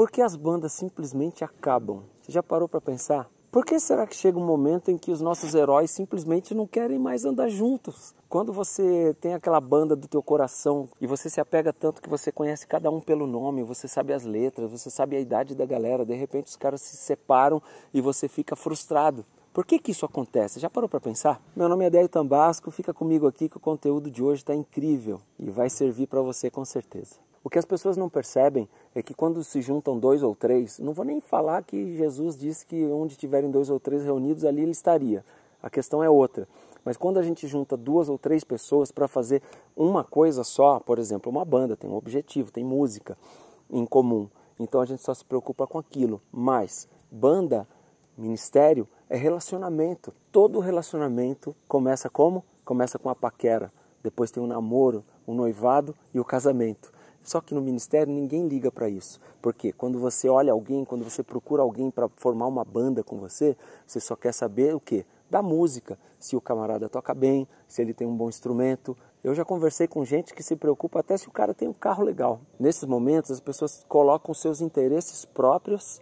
Por que as bandas simplesmente acabam? Você já parou para pensar? Por que será que chega um momento em que os nossos heróis simplesmente não querem mais andar juntos? Quando você tem aquela banda do teu coração e você se apega tanto que você conhece cada um pelo nome, você sabe as letras, você sabe a idade da galera, de repente os caras se separam e você fica frustrado. Por que, que isso acontece? Já parou para pensar? Meu nome é Délio Tambasco, fica comigo aqui que o conteúdo de hoje está incrível e vai servir para você com certeza. O que as pessoas não percebem é que quando se juntam dois ou três, não vou nem falar que Jesus disse que onde tiverem dois ou três reunidos, ali ele estaria. A questão é outra. Mas quando a gente junta duas ou três pessoas para fazer uma coisa só, por exemplo, uma banda tem um objetivo, tem música em comum, então a gente só se preocupa com aquilo. Mas banda, ministério, é relacionamento. Todo relacionamento começa como? Começa com a paquera, depois tem o um namoro, o um noivado e o casamento. Só que no ministério ninguém liga para isso. Porque quando você olha alguém, quando você procura alguém para formar uma banda com você, você só quer saber o quê? Da música, se o camarada toca bem, se ele tem um bom instrumento. Eu já conversei com gente que se preocupa até se o cara tem um carro legal. Nesses momentos as pessoas colocam seus interesses próprios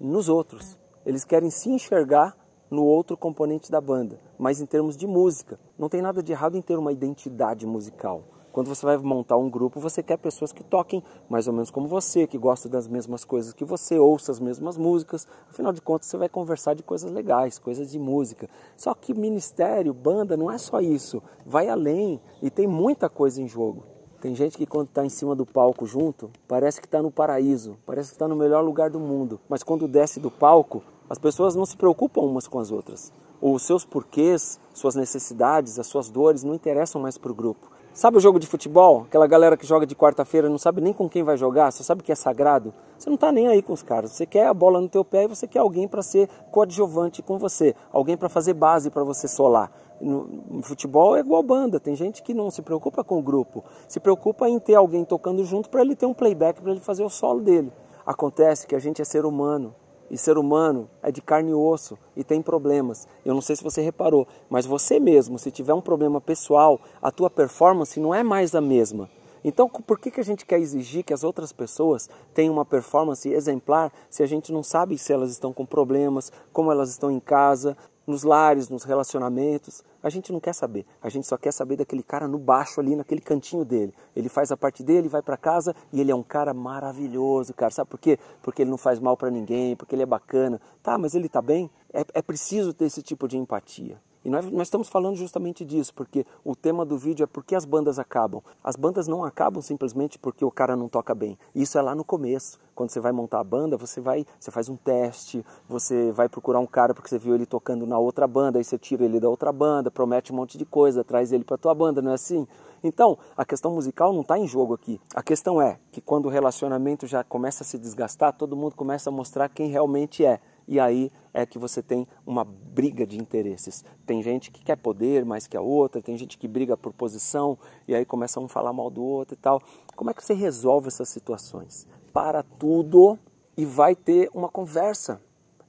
nos outros. Eles querem se enxergar no outro componente da banda, mas em termos de música. Não tem nada de errado em ter uma identidade musical. Quando você vai montar um grupo, você quer pessoas que toquem mais ou menos como você, que gostam das mesmas coisas que você, ouça as mesmas músicas. Afinal de contas, você vai conversar de coisas legais, coisas de música. Só que ministério, banda, não é só isso. Vai além e tem muita coisa em jogo. Tem gente que quando está em cima do palco junto, parece que está no paraíso, parece que está no melhor lugar do mundo. Mas quando desce do palco, as pessoas não se preocupam umas com as outras. Os seus porquês, suas necessidades, as suas dores não interessam mais para o grupo. Sabe o jogo de futebol? Aquela galera que joga de quarta-feira não sabe nem com quem vai jogar, você sabe que é sagrado. Você não está nem aí com os caras. Você quer a bola no teu pé e você quer alguém para ser coadjuvante com você, alguém para fazer base para você solar. No futebol é igual banda, tem gente que não se preocupa com o grupo, se preocupa em ter alguém tocando junto para ele ter um playback, para ele fazer o solo dele. Acontece que a gente é ser humano, e ser humano é de carne e osso e tem problemas. Eu não sei se você reparou, mas você mesmo, se tiver um problema pessoal, a tua performance não é mais a mesma. Então, por que, que a gente quer exigir que as outras pessoas tenham uma performance exemplar se a gente não sabe se elas estão com problemas, como elas estão em casa, nos lares, nos relacionamentos. A gente não quer saber. A gente só quer saber daquele cara no baixo ali, naquele cantinho dele. Ele faz a parte dele, vai para casa e ele é um cara maravilhoso, cara. Sabe por quê? Porque ele não faz mal para ninguém, porque ele é bacana. Tá, mas ele tá bem? É, é preciso ter esse tipo de empatia. E nós, nós estamos falando justamente disso, porque o tema do vídeo é por que as bandas acabam. As bandas não acabam simplesmente porque o cara não toca bem. Isso é lá no começo. Quando você vai montar a banda, você vai, você faz um teste, você vai procurar um cara porque você viu ele tocando na outra banda, aí você tira ele da outra banda, promete um monte de coisa, traz ele para tua banda, não é assim? Então, a questão musical não está em jogo aqui. A questão é que quando o relacionamento já começa a se desgastar, todo mundo começa a mostrar quem realmente é. E aí é que você tem uma briga de interesses. Tem gente que quer poder mais que a outra, tem gente que briga por posição e aí começa um a falar mal do outro e tal. Como é que você resolve essas situações? Para tudo e vai ter uma conversa.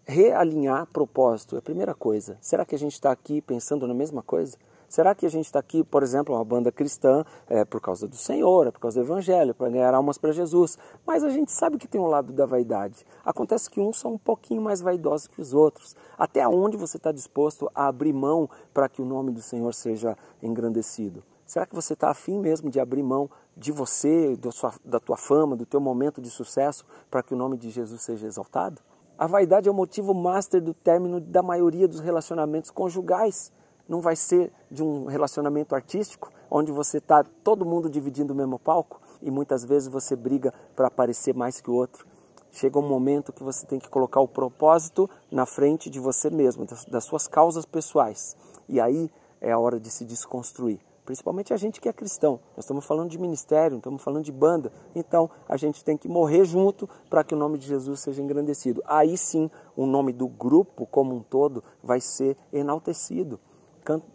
Realinhar propósito é a primeira coisa. Será que a gente está aqui pensando na mesma coisa? Será que a gente está aqui, por exemplo, uma banda cristã, é, por causa do Senhor, é por causa do Evangelho, para ganhar almas para Jesus? Mas a gente sabe que tem um lado da vaidade. Acontece que uns são um pouquinho mais vaidosos que os outros. Até onde você está disposto a abrir mão para que o nome do Senhor seja engrandecido? Será que você está afim mesmo de abrir mão de você, sua, da tua fama, do teu momento de sucesso, para que o nome de Jesus seja exaltado? A vaidade é o motivo master do término da maioria dos relacionamentos conjugais não vai ser de um relacionamento artístico, onde você está todo mundo dividindo o mesmo palco e muitas vezes você briga para aparecer mais que o outro. Chega um momento que você tem que colocar o propósito na frente de você mesmo, das, das suas causas pessoais. E aí é a hora de se desconstruir. Principalmente a gente que é cristão. Nós estamos falando de ministério, estamos falando de banda. Então a gente tem que morrer junto para que o nome de Jesus seja engrandecido. Aí sim o nome do grupo como um todo vai ser enaltecido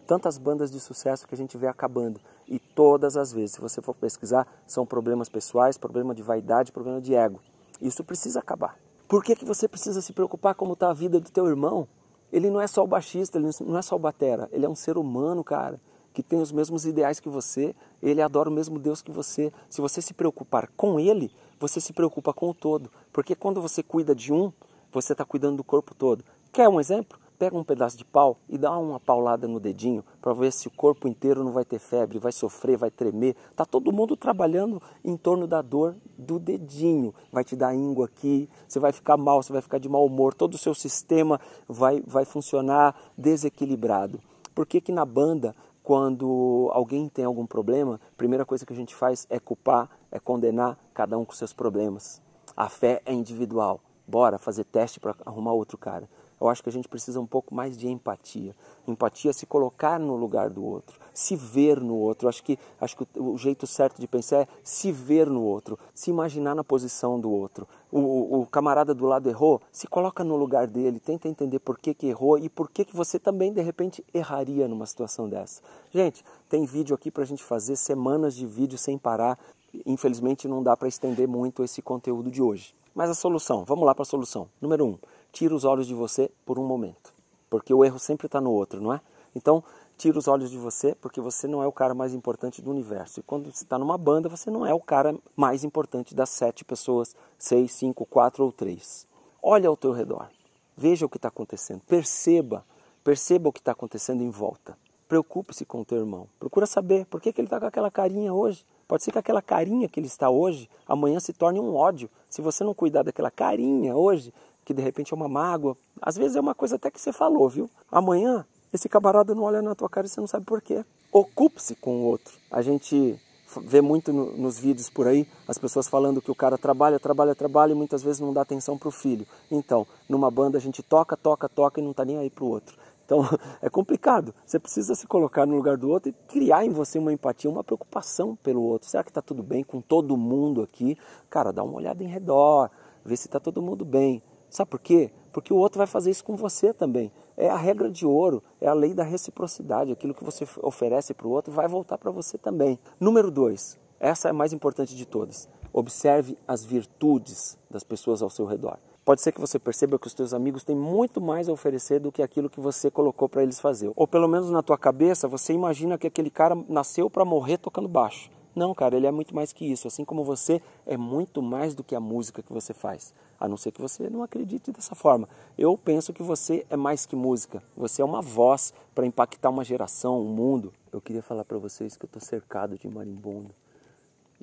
tantas bandas de sucesso que a gente vê acabando. E todas as vezes, se você for pesquisar, são problemas pessoais, problema de vaidade, problema de ego. Isso precisa acabar. Por que, que você precisa se preocupar como está a vida do teu irmão? Ele não é só o baixista, ele não é só o batera, ele é um ser humano, cara, que tem os mesmos ideais que você, ele adora o mesmo Deus que você. Se você se preocupar com ele, você se preocupa com o todo. Porque quando você cuida de um, você está cuidando do corpo todo. Quer um exemplo? pega um pedaço de pau e dá uma paulada no dedinho para ver se o corpo inteiro não vai ter febre, vai sofrer, vai tremer. Tá todo mundo trabalhando em torno da dor do dedinho. Vai te dar íngua aqui, você vai ficar mal, você vai ficar de mau humor, todo o seu sistema vai, vai funcionar desequilibrado. Por que, que na banda, quando alguém tem algum problema, a primeira coisa que a gente faz é culpar, é condenar cada um com seus problemas. A fé é individual. Bora fazer teste para arrumar outro cara eu acho que a gente precisa um pouco mais de empatia. Empatia é se colocar no lugar do outro, se ver no outro. Eu acho que, acho que o jeito certo de pensar é se ver no outro, se imaginar na posição do outro. O, o camarada do lado errou, se coloca no lugar dele, tenta entender por que, que errou e por que, que você também, de repente, erraria numa situação dessa. Gente, tem vídeo aqui para a gente fazer semanas de vídeo sem parar. Infelizmente, não dá para estender muito esse conteúdo de hoje. Mas a solução, vamos lá para a solução. Número 1. Um, tira os olhos de você por um momento, porque o erro sempre está no outro, não é? Então, tira os olhos de você, porque você não é o cara mais importante do universo. E quando você está numa banda, você não é o cara mais importante das sete pessoas, seis, cinco, quatro ou três. Olha ao teu redor, veja o que está acontecendo, perceba, perceba o que está acontecendo em volta. Preocupe-se com o teu irmão. Procura saber por que, que ele está com aquela carinha hoje. Pode ser que aquela carinha que ele está hoje, amanhã se torne um ódio. Se você não cuidar daquela carinha hoje, que de repente é uma mágoa, às vezes é uma coisa até que você falou, viu? Amanhã esse camarada não olha na tua cara e você não sabe por quê. Ocupe-se com o outro. A gente vê muito no, nos vídeos por aí as pessoas falando que o cara trabalha, trabalha, trabalha e muitas vezes não dá atenção para o filho. Então, numa banda a gente toca, toca, toca e não está nem aí para o outro. Então é complicado. Você precisa se colocar no lugar do outro e criar em você uma empatia, uma preocupação pelo outro. Será que está tudo bem com todo mundo aqui? Cara, dá uma olhada em redor, vê se está todo mundo bem. Sabe por quê? Porque o outro vai fazer isso com você também. É a regra de ouro, é a lei da reciprocidade. Aquilo que você oferece para o outro vai voltar para você também. Número dois, essa é a mais importante de todas. Observe as virtudes das pessoas ao seu redor. Pode ser que você perceba que os teus amigos têm muito mais a oferecer do que aquilo que você colocou para eles fazer. Ou pelo menos na tua cabeça, você imagina que aquele cara nasceu para morrer tocando baixo. Não, cara, ele é muito mais que isso. Assim como você é muito mais do que a música que você faz. A não ser que você não acredite dessa forma. Eu penso que você é mais que música. Você é uma voz para impactar uma geração, um mundo. Eu queria falar para vocês que eu estou cercado de marimbondo.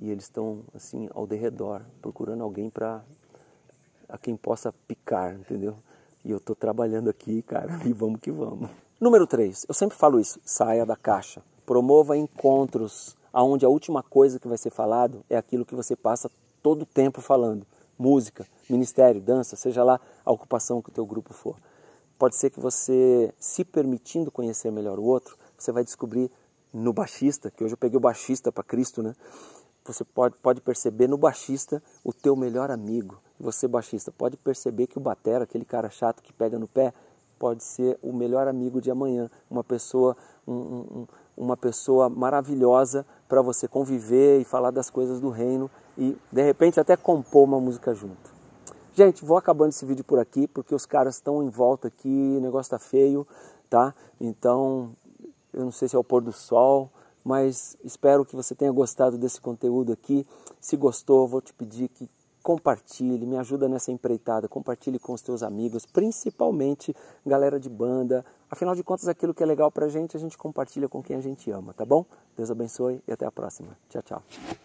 E eles estão, assim, ao derredor, procurando alguém para a quem possa picar, entendeu? E eu estou trabalhando aqui, cara, e vamos que vamos. Número 3, eu sempre falo isso, saia da caixa. Promova encontros aonde a última coisa que vai ser falado é aquilo que você passa todo o tempo falando. Música, ministério, dança, seja lá a ocupação que o teu grupo for. Pode ser que você, se permitindo conhecer melhor o outro, você vai descobrir no baixista, que hoje eu peguei o baixista para Cristo, né? Você pode, pode perceber no baixista o teu melhor amigo. Você, baixista, pode perceber que o batera, aquele cara chato que pega no pé, pode ser o melhor amigo de amanhã. Uma pessoa, um, um, uma pessoa maravilhosa para você conviver e falar das coisas do reino e de repente até compor uma música junto. Gente, vou acabando esse vídeo por aqui porque os caras estão em volta aqui, o negócio tá feio, tá? Então, eu não sei se é o pôr do sol, mas espero que você tenha gostado desse conteúdo aqui. Se gostou, vou te pedir que compartilhe, me ajuda nessa empreitada, compartilhe com os teus amigos, principalmente galera de banda. Afinal de contas, aquilo que é legal pra gente, a gente compartilha com quem a gente ama, tá bom? Deus abençoe e até a próxima. Tchau, tchau.